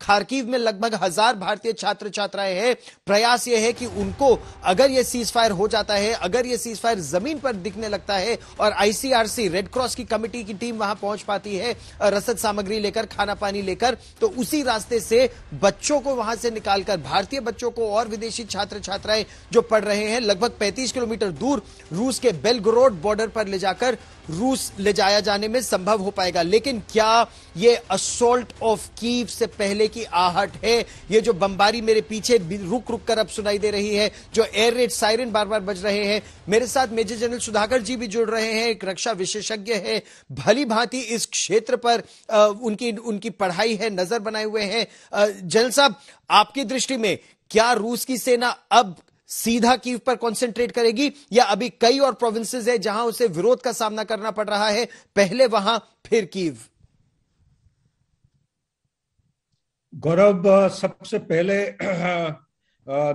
खारकीव में लगभग हजार भारतीय छात्र छात्राएं हैं प्रयास यह है कि उनको अगर यह सीज फायर हो जाता है अगर यह सीज फायर जमीन पर दिखने लगता है और आईसीआरसी रेड क्रॉस की कमेटी की टीम वहां पहुंच पाती है रसद सामग्री लेकर खाना पानी लेकर तो उसी रास्ते से बच्चों को वहां से निकालकर भारतीय बच्चों को और विदेशी छात्र छात्राएं जो पढ़ रहे हैं लगभग पैंतीस किलोमीटर दूर रूस के बेलग्रोड बॉर्डर पर ले जाकर रूस ले जाया जाने में संभव हो पाएगा लेकिन क्या यह असोल्ट ऑफ कीव से पहले हमले की आहट है ये जो बमबारी मेरे पीछे रुक रुक कर अब सुनाई दे रही है जो एयर रेड सायरन बार बार बज रहे हैं मेरे साथ मेजर जनरल सुधाकर जी भी जुड़ रहे हैं एक रक्षा विशेषज्ञ है भली भांति इस क्षेत्र पर आ, उनकी उनकी पढ़ाई है नजर बनाए हुए हैं जनरल साहब आपकी दृष्टि में क्या रूस की सेना अब सीधा कीव पर कंसंट्रेट करेगी या अभी कई और प्रोविंसेस है जहां उसे विरोध का सामना करना पड़ रहा है पहले वहां फिर कीव गौरव सबसे पहले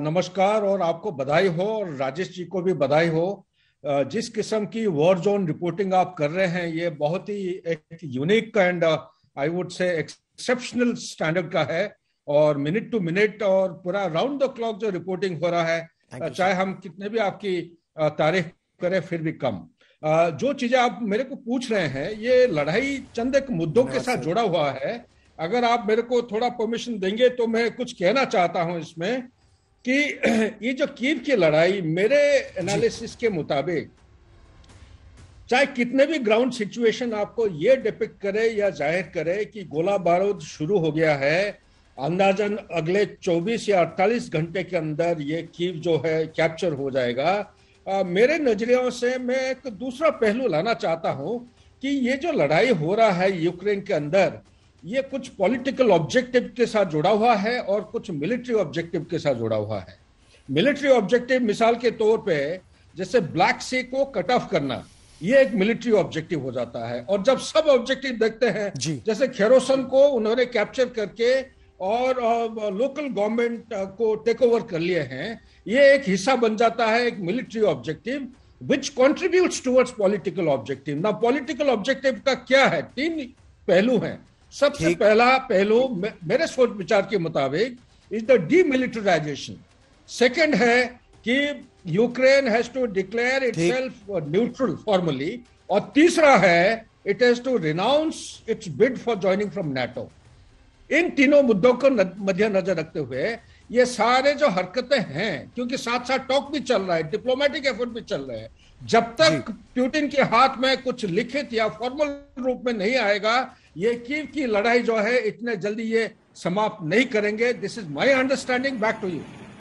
नमस्कार और आपको बधाई हो और राजेश जी को भी बधाई हो जिस किस्म की वॉर जोन रिपोर्टिंग आप कर रहे हैं ये बहुत ही एक unique and I would say exceptional standard का है और मिनट टू मिनट और पूरा राउंड द क्लॉक जो रिपोर्टिंग हो रहा है चाहे हम कितने भी आपकी तारीफ करें फिर भी कम जो चीजें आप मेरे को पूछ रहे हैं ये लड़ाई चंद एक मुद्दों के साथ जुड़ा हुआ है अगर आप मेरे को थोड़ा परमिशन देंगे तो मैं कुछ कहना चाहता हूं इसमें कि ये जो कीव की लड़ाई मेरे एनालिसिस के मुताबिक चाहे कितने भी ग्राउंड सिचुएशन आपको ये डिपिक्ट करे या जाहिर करे कि गोला बारूद शुरू हो गया है अंदाजन अगले 24 या 48 घंटे के अंदर ये कीव जो है कैप्चर हो जाएगा आ, मेरे नजरियों से मैं एक दूसरा पहलू लाना चाहता हूं कि ये जो लड़ाई हो रहा है यूक्रेन के अंदर ये कुछ पॉलिटिकल ऑब्जेक्टिव के साथ जुड़ा हुआ है और कुछ मिलिट्री ऑब्जेक्टिव के साथ जुड़ा हुआ है मिलिट्री ऑब्जेक्टिव मिसाल के तौर पे जैसे ब्लैक सी को कट ऑफ करना ये एक मिलिट्री ऑब्जेक्टिव हो जाता है और जब सब ऑब्जेक्टिव देखते हैं जैसे खेरोसन को उन्होंने कैप्चर करके और लोकल गवर्नमेंट को टेक ओवर कर लिए हैं ये एक हिस्सा बन जाता है एक military objective which contribute towards political objective ना पॉलिटिकल ऑब्जेक्टिव का क्या है तीन पहलू हैं सबसे पहला पहलू मेरे सोच विचार के मुताबिक इज द डीमिलिटराइजेशन सेकंड है कि Ukraine has to declare self neutral formally और तीसरा है it has to renounce its bid for joining from NATO इन तीनों मुद्दों को मध्य नजर रखते हुए ये सारे जो हरकतें हैं क्योंकि साथ साथ टॉक भी चल रहा है डिप्लोमेटिक एफर्ट भी चल रहे हैं जब तक प्यूटिन के हाथ में कुछ लिखित या फॉर्मल रूप में नहीं आएगा ये कीव की लड़ाई जो है इतने जल्दी ये समाप्त नहीं करेंगे this is my understanding back to you